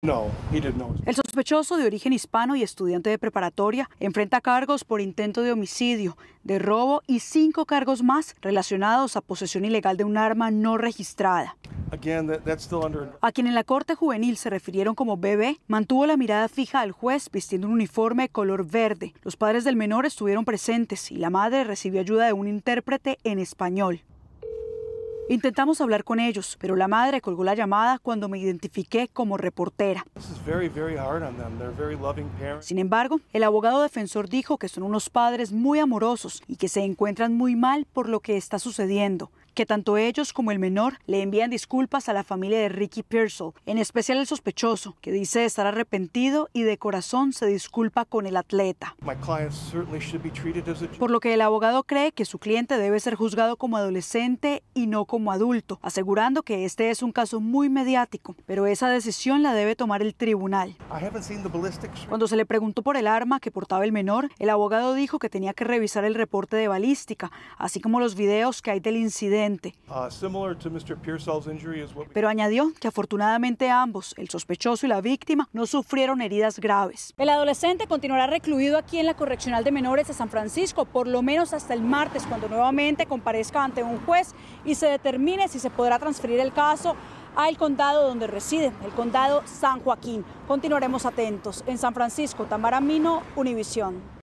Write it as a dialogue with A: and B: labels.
A: El sospechoso de origen hispano y estudiante de preparatoria enfrenta cargos por intento de homicidio, de robo y cinco cargos más relacionados a posesión ilegal de un arma no registrada. A quien en la corte juvenil se refirieron como bebé, mantuvo la mirada fija al juez vistiendo un uniforme color verde. Los padres del menor estuvieron presentes y la madre recibió ayuda de un intérprete en español. Intentamos hablar con ellos, pero la madre colgó la llamada cuando me identifiqué como reportera. Sin embargo, el abogado defensor dijo que son unos padres muy amorosos y que se encuentran muy mal por lo que está sucediendo que tanto ellos como el menor le envían disculpas a la familia de Ricky Pearsall, en especial el sospechoso, que dice estar arrepentido y de corazón se disculpa con el atleta. Por lo que el abogado cree que su cliente debe ser juzgado como adolescente y no como adulto, asegurando que este es un caso muy mediático, pero esa decisión la debe tomar el tribunal. Cuando se le preguntó por el arma que portaba el menor, el abogado dijo que tenía que revisar el reporte de balística, así como los videos que hay del incidente Uh, Pero añadió que afortunadamente ambos, el sospechoso y la víctima, no sufrieron heridas graves. El adolescente continuará recluido aquí en la Correccional de Menores de San Francisco, por lo menos hasta el martes, cuando nuevamente comparezca ante un juez y se determine si se podrá transferir el caso al condado donde reside, el condado San Joaquín. Continuaremos atentos. En San Francisco, Tamara Mino, Univisión.